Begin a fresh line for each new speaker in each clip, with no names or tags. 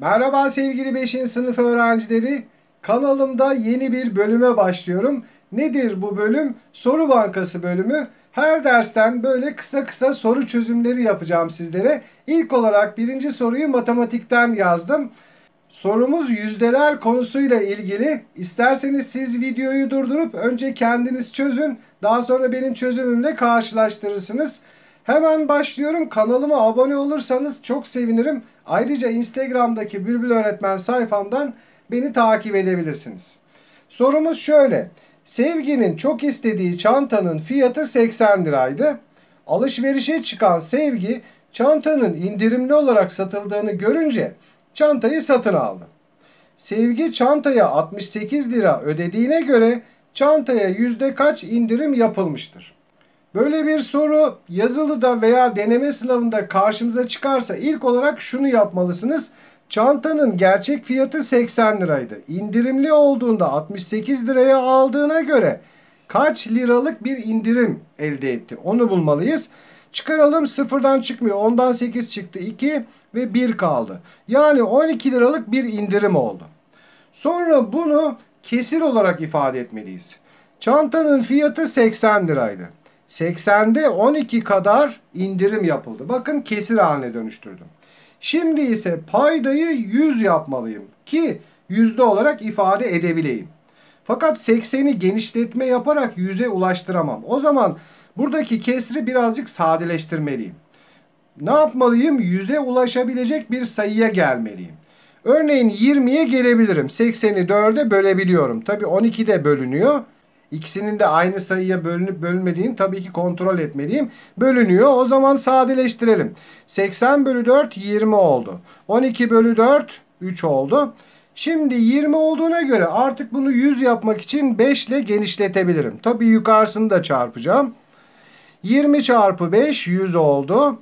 Merhaba sevgili 5. sınıf öğrencileri. Kanalımda yeni bir bölüme başlıyorum. Nedir bu bölüm? Soru bankası bölümü. Her dersten böyle kısa kısa soru çözümleri yapacağım sizlere. İlk olarak birinci soruyu matematikten yazdım. Sorumuz yüzdeler konusuyla ilgili. İsterseniz siz videoyu durdurup önce kendiniz çözün. Daha sonra benim çözümümle karşılaştırırsınız. Hemen başlıyorum. Kanalıma abone olursanız çok sevinirim. Ayrıca Instagram'daki Bülbül Öğretmen sayfamdan beni takip edebilirsiniz. Sorumuz şöyle. Sevginin çok istediği çantanın fiyatı 80 liraydı. Alışverişe çıkan Sevgi çantanın indirimli olarak satıldığını görünce çantayı satın aldı. Sevgi çantaya 68 lira ödediğine göre çantaya yüzde kaç indirim yapılmıştır? Böyle bir soru yazılıda veya deneme sınavında karşımıza çıkarsa ilk olarak şunu yapmalısınız. Çantanın gerçek fiyatı 80 liraydı. İndirimli olduğunda 68 liraya aldığına göre kaç liralık bir indirim elde etti? Onu bulmalıyız. Çıkaralım sıfırdan çıkmıyor. Ondan 8 çıktı 2 ve 1 kaldı. Yani 12 liralık bir indirim oldu. Sonra bunu kesir olarak ifade etmeliyiz. Çantanın fiyatı 80 liraydı. 80'de 12 kadar indirim yapıldı. Bakın kesir haline dönüştürdüm. Şimdi ise paydayı 100 yapmalıyım ki yüzde olarak ifade edebileyim. Fakat 80'i genişletme yaparak 100'e ulaştıramam. O zaman buradaki kesri birazcık sadeleştirmeliyim. Ne yapmalıyım? 100'e ulaşabilecek bir sayıya gelmeliyim. Örneğin 20'ye gelebilirim. 80'i 4'e bölebiliyorum. Tabi 12'de bölünüyor. İkisinin de aynı sayıya bölünüp bölünmediğini tabii ki kontrol etmeliyim. Bölünüyor. O zaman sadeleştirelim. 80 bölü 4 20 oldu. 12 bölü 4 3 oldu. Şimdi 20 olduğuna göre artık bunu 100 yapmak için 5 ile genişletebilirim. Tabii yukarısını da çarpacağım. 20 çarpı 5 100 oldu.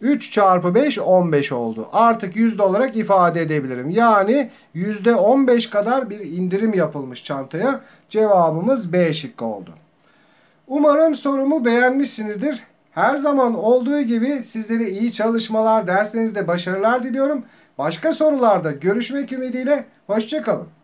3 çarpı 5 15 oldu. Artık yüzde olarak ifade edebilirim. Yani yüzde 15 kadar bir indirim yapılmış çantaya. Cevabımız B şıkkı oldu. Umarım sorumu beğenmişsinizdir. Her zaman olduğu gibi sizlere iyi çalışmalar, derslerinizde başarılar diliyorum. Başka sorularda görüşmek ümidiyle. Hoşçakalın.